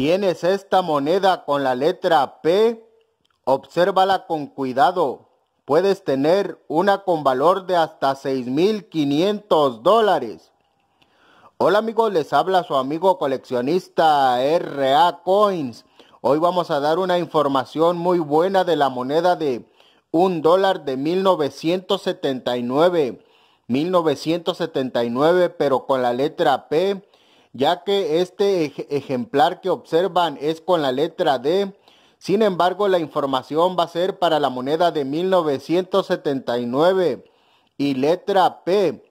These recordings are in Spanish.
¿Tienes esta moneda con la letra P? Obsérvala con cuidado. Puedes tener una con valor de hasta 6.500 dólares. Hola amigos, les habla su amigo coleccionista RA Coins. Hoy vamos a dar una información muy buena de la moneda de un dólar de 1979. 1979 pero con la letra P ya que este ejemplar que observan es con la letra D. Sin embargo, la información va a ser para la moneda de 1979 y letra P.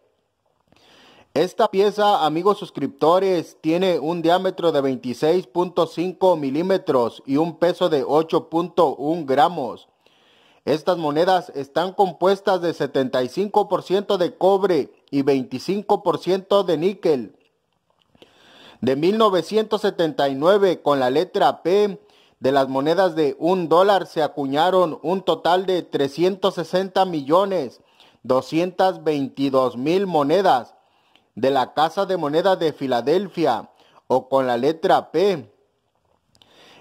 Esta pieza, amigos suscriptores, tiene un diámetro de 26.5 milímetros y un peso de 8.1 gramos. Estas monedas están compuestas de 75% de cobre y 25% de níquel de 1979 con la letra P. De las monedas de un dólar se acuñaron un total de 360 millones 222 mil monedas de la Casa de Moneda de Filadelfia o con la letra P.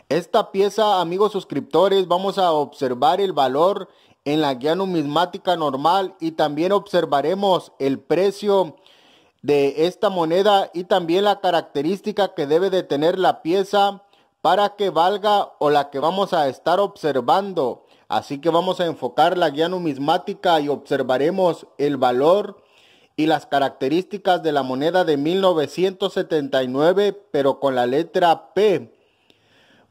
Esta pieza, amigos suscriptores, vamos a observar el valor en la guía numismática normal y también observaremos el precio de esta moneda y también la característica que debe de tener la pieza para que valga o la que vamos a estar observando. Así que vamos a enfocar la guía numismática y observaremos el valor y las características de la moneda de 1979, pero con la letra P.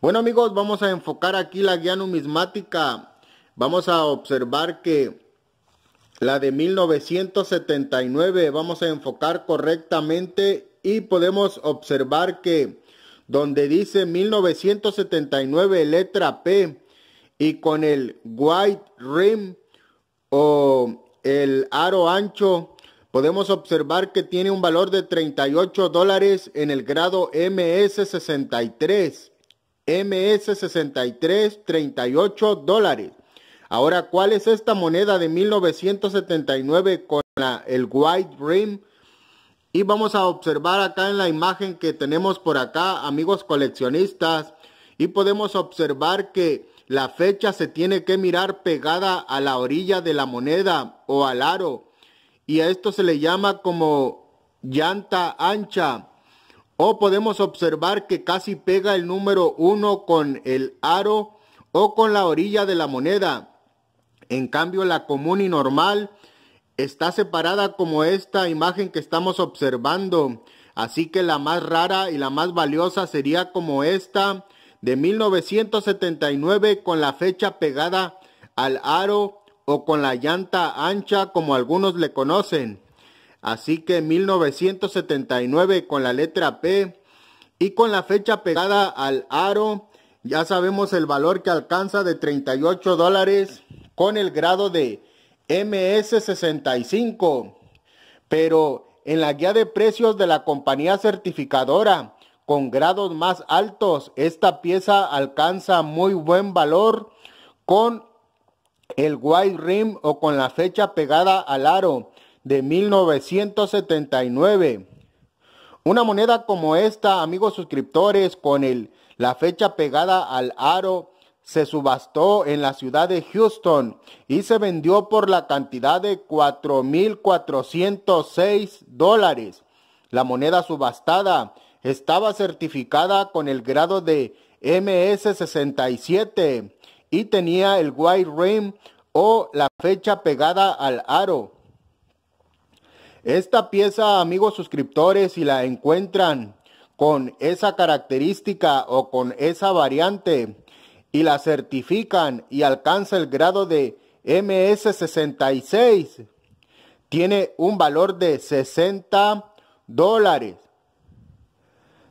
Bueno amigos, vamos a enfocar aquí la guía numismática. Vamos a observar que la de 1979 vamos a enfocar correctamente y podemos observar que donde dice 1979 letra P y con el white rim o el aro ancho podemos observar que tiene un valor de 38 dólares en el grado MS63. MS63, 38 dólares. Ahora, ¿cuál es esta moneda de 1979 con el white rim? Y vamos a observar acá en la imagen que tenemos por acá, amigos coleccionistas, y podemos observar que la fecha se tiene que mirar pegada a la orilla de la moneda o al aro. Y a esto se le llama como llanta ancha. O podemos observar que casi pega el número 1 con el aro o con la orilla de la moneda. En cambio, la común y normal está separada como esta imagen que estamos observando. Así que la más rara y la más valiosa sería como esta de 1979 con la fecha pegada al aro o con la llanta ancha como algunos le conocen. Así que 1979 con la letra P y con la fecha pegada al aro ya sabemos el valor que alcanza de 38 dólares con el grado de MS65, pero en la guía de precios de la compañía certificadora con grados más altos, esta pieza alcanza muy buen valor con el white rim o con la fecha pegada al aro de 1979. Una moneda como esta, amigos suscriptores, con la fecha pegada al aro se subastó en la ciudad de Houston y se vendió por la cantidad de 4.406 dólares. La moneda subastada estaba certificada con el grado de MS67 y tenía el white rim o la fecha pegada al aro. Esta pieza, amigos suscriptores, si la encuentran con esa característica o con esa variante, y la certifican y alcanza el grado de MS66, tiene un valor de 60 dólares.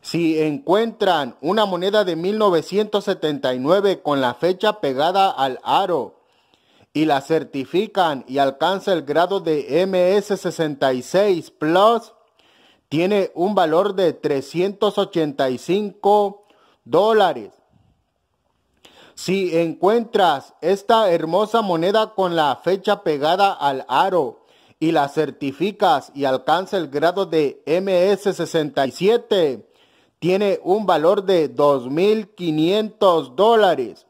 Si encuentran una moneda de 1979 con la fecha pegada al aro y la certifican y alcanza el grado de MS66 Plus, tiene un valor de 385 dólares. Si encuentras esta hermosa moneda con la fecha pegada al aro y la certificas y alcanza el grado de MS67, tiene un valor de 2.500 dólares.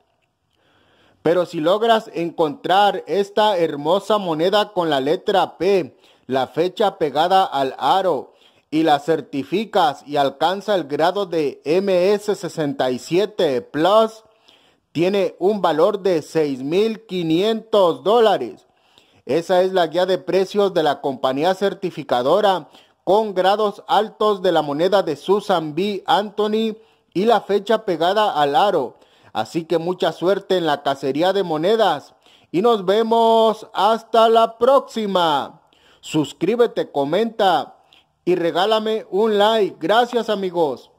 Pero si logras encontrar esta hermosa moneda con la letra P, la fecha pegada al aro y la certificas y alcanza el grado de MS67 Plus, tiene un valor de 6.500 dólares. Esa es la guía de precios de la compañía certificadora con grados altos de la moneda de Susan B. Anthony y la fecha pegada al aro. Así que mucha suerte en la cacería de monedas y nos vemos hasta la próxima. Suscríbete, comenta y regálame un like. Gracias amigos.